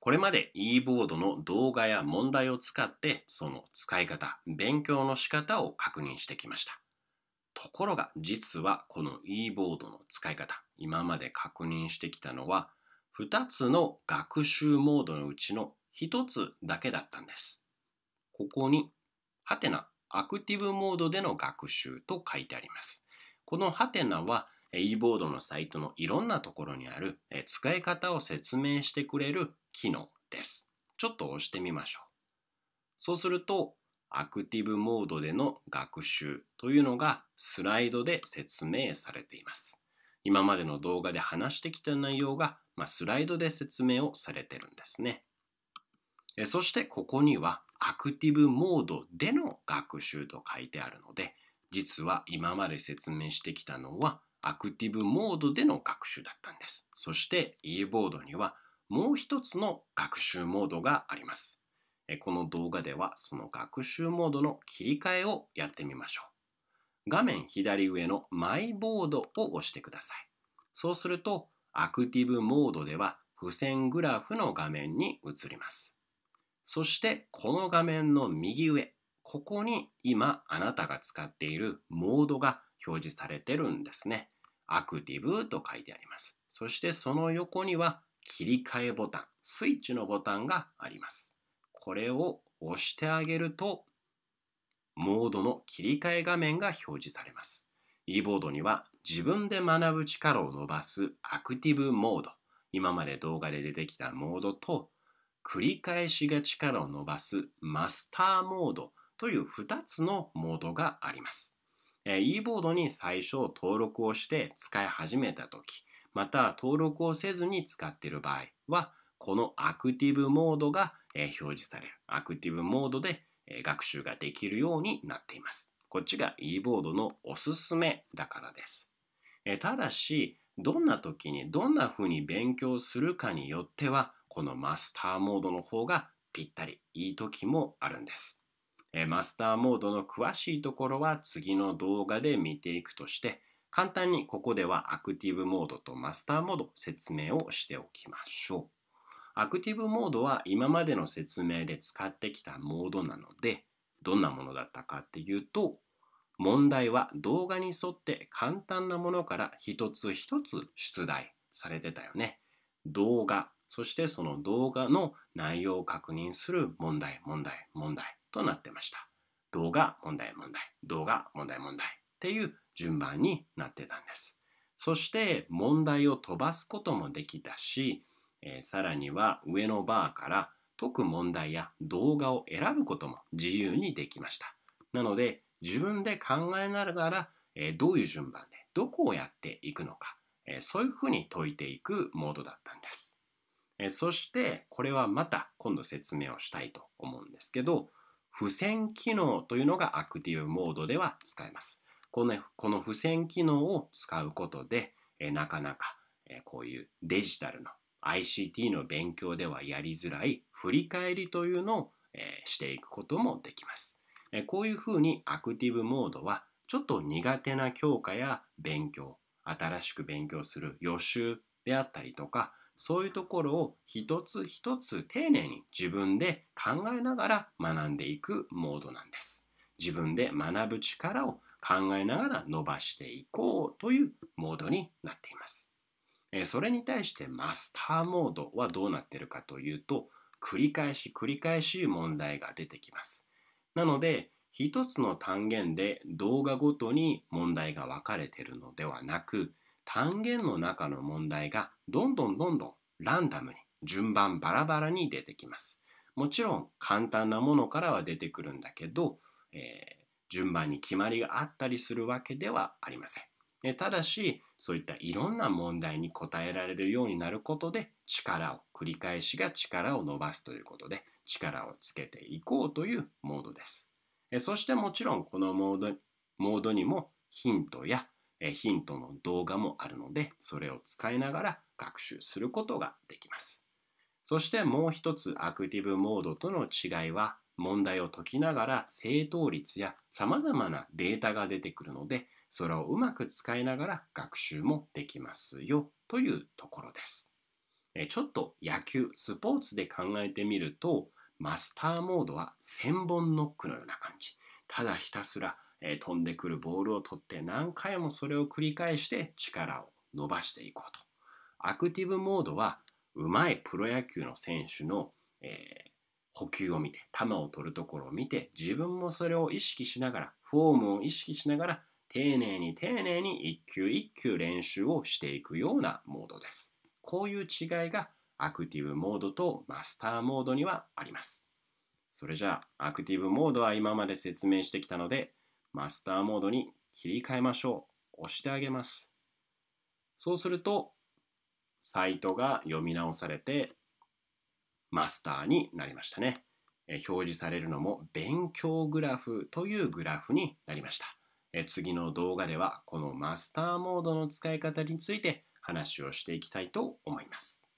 これまで e ボードの動画や問題を使ってその使い方、勉強の仕方を確認してきました。ところが実はこの e ボードの使い方、今まで確認してきたのは2つの学習モードのうちの1つだけだったんです。ここにハテナアクティブモードでの学習と書いてあります。このハテナは e ボードのサイトのいろんなところにある使い方を説明してくれる機能です。ちょっと押してみましょう。そうすると、アクティブモードでの学習というのがスライドで説明されています。今までの動画で話してきた内容が、まあ、スライドで説明をされてるんですね。そしてここにはアクティブモードでの学習と書いてあるので、実は今まで説明してきたのはアクティブモードでの学習だったんです。そして e ボードにはもう一つの学習モードがあります。この動画ではその学習モードの切り替えをやってみましょう。画面左上のマイボードを押してください。そうするとアクティブモードでは付箋グラフの画面に移ります。そしてこの画面の右上、ここに今あなたが使っているモードが表示されてるんですね。アクティブと書いてあります。そしてその横には切り替えボタン、スイッチのボタンがあります。これを押してあげると、モードの切り替え画面が表示されます。e ボードには自分で学ぶ力を伸ばすアクティブモード、今まで動画で出てきたモードと、繰り返しが力を伸ばすマスターモードという2つのモードがあります。e ボードに最初登録をして使い始めた時また登録をせずに使っている場合はこのアクティブモードが表示されるアクティブモードで学習ができるようになっていますこっちが e ボードのおすすめだからですただしどんな時にどんな風に勉強するかによってはこのマスターモードの方がぴったりいい時もあるんですマスターモードの詳しいところは次の動画で見ていくとして、簡単にここではアクティブモードとマスターモード説明をしておきましょう。アクティブモードは今までの説明で使ってきたモードなので、どんなものだったかっていうと、問題は動画に沿って簡単なものから一つ一つ出題されてたよね。動画、そしてその動画の内容を確認する問題、問題、問題。となってました。動画、問題、問題、動画、問題、問題っていう順番になってたんです。そして問題を飛ばすこともできたし、えー、さらには上のバーから解く問題や動画を選ぶことも自由にできました。なので自分で考えながら、えー、どういう順番でどこをやっていくのか、えー、そういうふうに解いていくモードだったんです。えそしてこれはまた今度説明をしたいと思うんですけど付箋機能というのがアクティブモードでは使えます。この,、ね、この付箋機能を使うことで、えなかなか、えこういうデジタルの ICT の勉強ではやりづらい振り返りというのを、えしていくこともできます、えこういうふうにアクティブモードはちょっと苦手な教科や勉強、新しく勉強する予習であったりとか、そういうところを一つ一つ丁寧に自分で考えながら学んでいくモードなんです。自分で学ぶ力を考えながら伸ばしていこうというモードになっています。それに対してマスターモードはどうなってるかというと繰り返し繰り返し問題が出てきます。なので一つの単元で動画ごとに問題が分かれているのではなく単元の中の問題がどんどんどんどんランダムに順番バラバラに出てきます。もちろん簡単なものからは出てくるんだけど、えー、順番に決まりがあったりするわけではありません。えただしそういったいろんな問題に答えられるようになることで力を繰り返しが力を伸ばすということで力をつけていこうというモードです。えそしてもちろんこのモードモードにもヒントやヒントの動画もあるので、それを使いながら学習することができます。そしてもう一つアクティブモードとの違いは、問題を解きながら正答率や様々なデータが出てくるので、それをうまく使いながら学習もできますよというところです。ちょっと野球、スポーツで考えてみると、マスターモードは1000本ノックのような感じ。ただひたすらえ飛んでくるボールを取って何回もそれを繰り返して力を伸ばしていこうと。アクティブモードはうまいプロ野球の選手の、えー、補給を見て球を取るところを見て自分もそれを意識しながらフォームを意識しながら丁寧に丁寧に一球一球練習をしていくようなモードです。こういう違いがアクティブモードとマスターモードにはあります。それじゃあアクティブモードは今まで説明してきたのでマスターモードに切り替えましょう。押してあげます。そうすると、サイトが読み直されて、マスターになりましたね。表示されるのも勉強グラフというグラフになりました。次の動画ではこのマスターモードの使い方について話をしていきたいと思います。